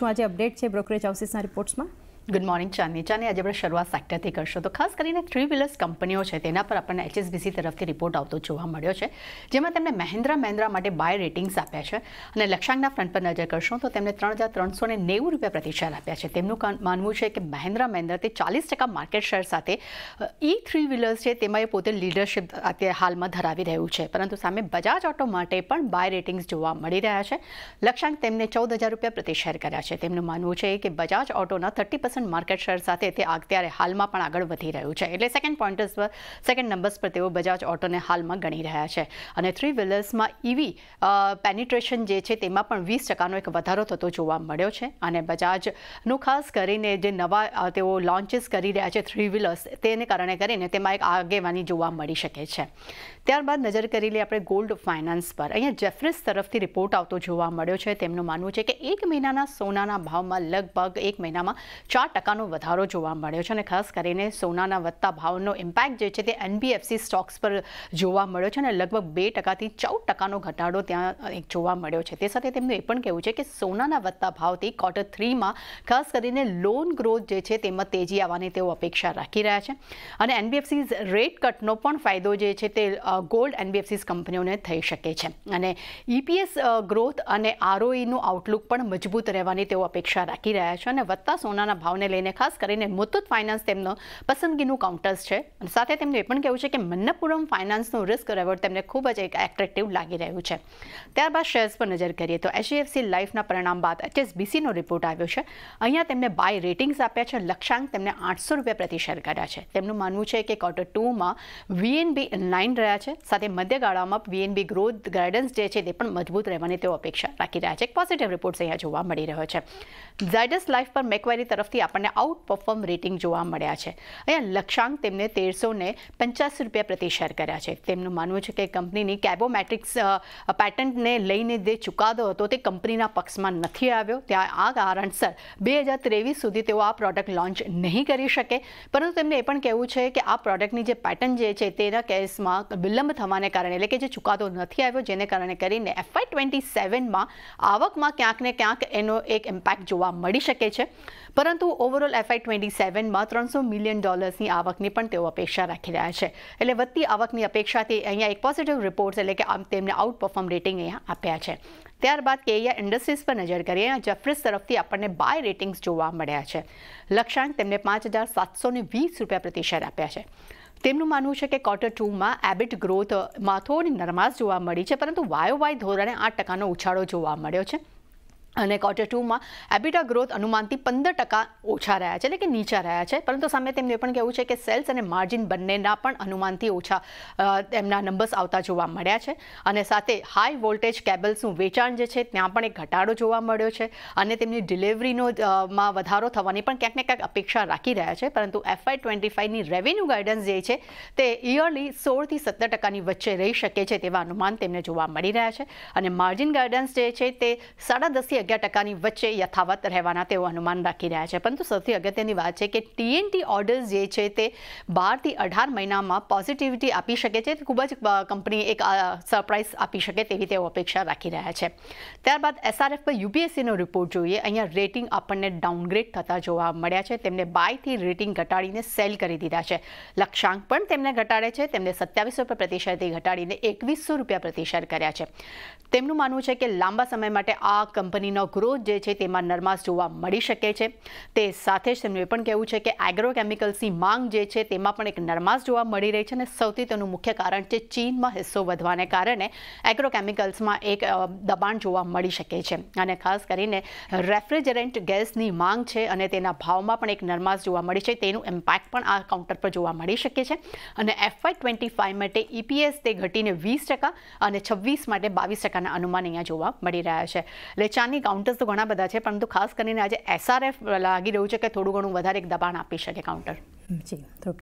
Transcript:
શું આજે અપડેટ છે બ્રોકરેજ હાઉસીસના રિપોર્ટ્સમાં ગુડ મોર્નિંગ ચાંદની ચાંદની આજે આપણે શરૂઆત સેક્ટરથી કરશું તો ખાસ કરીને થ્રી વ્હીલર્સ કંપનીઓ છે તેના પર આપણને એચએસબીસી તરફથી રિપોર્ટ આવતો જોવા મળ્યો છે જેમાં તેમણે મહેન્દ્રા મહેન્દ્રા માટે બાય રેટિંગ્સ આપ્યા છે અને લક્ષ્યાંકના ફ્રન્ટ પર નજર કરશું તો તેમણે ત્રણ હજાર ત્રણસો ને નેવું રૂપિયા પ્રતિશેર આપ્યા છે તેમનું માનવું છે કે મહેન્દ્રા મહેન્દ્રા તે ચાલીસ ટકા માર્કેટ શેર સાથે ઈ થ્રી વ્હીલર્સ છે તેમાં એ પોતે લીડરશિપ અત્યારે હાલમાં ધરાવી રહ્યું છે પરંતુ સામે બજાજ ઓટો માટે પણ બાય રેટિંગ્સ જોવા મળી રહ્યા છે લક્ષાંક તેમને ચૌદ હજાર રૂપિયા પ્રતિશેર કર્યા છે તેમનું માનવું છે કે બજાજ ઓટોના થર્ટી પર્સન્ટ માર્કેટ શેર સાથે તે અત્યારે હાલમાં પણ આગળ વધી રહ્યું છે એટલે સેકન્ડ પોઈન્ટર્સ પર સેકન્ડ નંબર્સ પર તેઓ બજાજ ઓટોને હાલમાં ગણી રહ્યા છે અને થ્રી વ્હીલર્સમાં ઇવી પેનિટ્રેશન જે છે તેમાં પણ વીસ ટકાનો એક વધારો થતો જોવા મળ્યો છે અને બજાજનું ખાસ કરીને જે નવા તેઓ લોન્ચીસ કરી રહ્યા છે થ્રી વ્હીલર્સ તેને કારણે કરીને તેમાં એક આગેવાની જોવા મળી શકે છે ત્યારબાદ નજર કરી લઈએ આપણે ગોલ્ડ ફાઇનાન્સ પર અહીંયા જેફરીસ તરફથી રિપોર્ટ આવતો જોવા મળ્યો છે તેમનું માનવું છે કે એક મહિનાના સોનાના ભાવમાં લગભગ એક મહિનામાં ચાર ટકાનો વધારો જોવા મળ્યો છે અને ખાસ કરીને સોનાના વત્તા ભાવનો ઇમ્પેક્ટ જે છે તે એનબીએફસી સ્ટોક્સ પર જોવા મળ્યો છે અને લગભગ 2% થી 14% નો ઘટાડો ત્યાં એક જોવા મળ્યો છે તે સાથે તેમનું એ પણ કહેવું છે કે સોનાના વત્તા ભાવથી ક્વાટર 3 માં ખાસ કરીને લોન growth જે છે તેમાં તેજી આવવાની તેઓ અપેક્ષા રાખી રહ્યા છે અને એનબીએફસીઝ રેટ કટનો પણ ફાયદો જે છે તે ગોલ્ડ એનબીએફસીઝ કંપનીઓને થઈ શકે છે અને ઇપીએસ growth અને આરઓઈ નો આઉટલુક પણ મજબૂત રહેવાની તેઓ અપેક્ષા રાખી રહ્યા છે અને વત્તા સોનાના ભાવને લઈને ખાસ કરીને મુથુત ફાઇનાન્સ તેમનો પસંદગીનું કાઉન્ટર્સ છે અને સાથે તેમનું એ પણ કહેવું છે કે મન્નપુરમ ફાઇનાન્સનું રિસ્ક રેવર્ડ તેમને ખૂબ જ એક એટ્રેક્ટિવ લાગી રહ્યું છે ત્યારબાદ શેર્સ પર નજર કરીએ તો એચડીએફસી લાઈફના પરિણામ બાદ એચએસબીસીનો રિપોર્ટ આવ્યો છે અહીંયા તેમને બાય રેટિંગ્સ આપ્યા છે લક્ષ્યાંક તેમને આઠસો રૂપિયા પ્રતિ શેર કર્યા છે તેમનું માનવું છે કે ક્વાર્ટર ટુમાં વીએનબી ઇનલાઇન રહ્યા છે સાથે મધ્યગાળામાં વીએનબી ગ્રોથ ગાઈડન્સ જે છે તે પણ મજબૂત રહેવાની તેઓ અપેક્ષા રાખી રહ્યા છે એક પોઝિટિવ રિપોર્ટ અહીંયા જોવા મળી રહ્યો છે ઝાયડસ લાઈફ પર મેકવારી તરફથી અપર્ને આઉટ પરફોર્મ રેટિંગ જોવા મળ્યા છે અયા લક્ષાંગ તેમણે 1385 રૂપિયા પ્રતિ શેર કર્યા છે તેમનું માનવું છે કે કંપનીની કેબોમેટ્રિક્સ પેટન્ટ ને લેઈને દે ચૂકado હતો તો તે કંપનીના પક્ષમાં નથી આવ્યો ત્યાં આ કારણસર 2023 સુધી તેઓ આ પ્રોડક્ટ લોન્ચ નહીં કરી શકે પરંતુ તેમણે એ પણ કહ્યું છે કે આ પ્રોડક્ટની જે પેટર્ન જે છે તેના કેસમાં વિલંબ થવાના કારણે એટલે કે જે ચૂકado નથી આવ્યો જેના કારણે કરીને FY27 માં આવકમાં ક્યાંક ને ક્યાંક એનો એક ઇમ્પેક્ટ જોવા મળી શકે છે પરંતુ ઓવરઓલ FI27 માં 300 મિલિયન ડોલરની આવકને પણ તેઓ અપેક્ષા રાખી રહ્યા છે એટલે વતી આવકની અપેક્ષાતે અહીંયા એક પોઝિટિવ રિપોર્ટ એટલે કે આમ તેમણે આઉટ પરફોર્મ રેટિંગ અહીંયા આપ્યા છે ત્યારબાદ કે યા ઇન્ડસ્ટ્રીસ પર નજર કરીએ જફ્રસ તરફથી આપણે બાય રેટિંગ્સ જોવા મળ્યા છે લક્ષ્યાંક તેમણે 5720 રૂપિયા પ્રતિ શેર આપ્યા છે તેમનું માનવું છે કે ક્વાર્ટર 2 માં એબિટ growth માં થોડી નરમાશ જોવા મળી છે પરંતુ YoY ધોરણે 8% નો ઉછાળો જોવા મળ્યો છે અને ક્વાટર 2 માં એબિટા growth અનુમાનથી 15% ઓછો રહ્યા છે એટલે કે નીચા રહ્યા છે પરંતુ સામે તે એમ પણ કહેવું છે કે સેલ્સ અને માર્જિન બંનેના પણ અનુમાનથી ઓછા તેમના નંબર્સ આવતા જોવા મળ્યા છે અને સાથે હાઈ વોલ્ટેજ કેબલ્સનું વેચાણ જે છે ત્યાં પણ ઘટાડો જોવા મળ્યો છે અને તેમની ડિલિવરીનોમાં વધારો થવાની પણ ક્યાંક ને ક્યાંક અપેક્ષા રાખી રહ્યા છે પરંતુ FI25 ની રેવન્યુ ગાઈડન્સ જે છે તે યરલી 16 થી 17% ની વચ્ચે રહી શકે છે તેવા અનુમાન તેમણે જોવા મળી રહ્યા છે અને માર્જિન ગાઈડન્સ જે છે તે 1.5 ટકાની વચે યથાવત રહેવાના તે હનુમાન રાખી રહ્યા છે પરંતુ સૌથી અગત્યની વાત છે કે ટીએનટી ઓર્ડર્સ જે છે તે ભારતી 18 મહિનામાં પોઝિટિવિટી આપી શકે છે તો ખૂબ જ કંપની એક સરપ્રાઈઝ આપી શકે તેવી તે અપેક્ષા રાખી રહ્યા છે ત્યાર બાદ એસઆરએફ પર યુબીએસસી નો રિપોર્ટ જોઈએ અહીંયા રેટિંગ આપણે ડાઉનગ્રેડ થતા જોવા મળ્યા છે તેમણે બાય થી રેટિંગ ઘટાડીને સેલ કરી દીધા છે લક્ષ્યાંક પણ તેમણે ઘટાડે છે તેમણે 2700 પર પ્રતિશત ઘટાડીને ₹2100 પ્રતિશત કર્યા છે તેમનું માનવું છે કે લાંબા સમય માટે આ કંપની નોક્રો જે છે તેમાં નરમાશ જોવા મળી શકે છે તે સાથે જ તેમણે પણ કહ્યું છે કે એગ્રોકેમિકલની માંગ જે છે તેમાં પણ એક નરમાશ જોવા મળી રહી છે અને સૌથી તેનું મુખ્ય કારણ છે ચીનમાં હિસ્સો વધવાને કારણે એગ્રોકેમિકલ્સમાં એક દબાણ જોવા મળી શકે છે અને ખાસ કરીને રેફ્રિજરન્ટ ગેસની માંગ છે અને તેના ભાવમાં પણ એક નરમાશ જોવા મળી છે તેનું ઇમ્પેક્ટ પણ આ કાઉન્ટર પર જોવા મળી શકે છે અને FY25 માટે EPS તે ઘટીને 20% અને 26 માટે 22% ના અનુમાન અહીંયા જોવા મળી રહ્યા છે એટલે ચાની કંપની કાઉન્ટર્સ તો ઘણા બધા છે પરંતુ ખાસ કરીને આજે એસઆરએફ લાગી રહ્યું છે કે થોડું ઘણું વધારે એક દબાણ આપી શકે કાઉન્ટર જી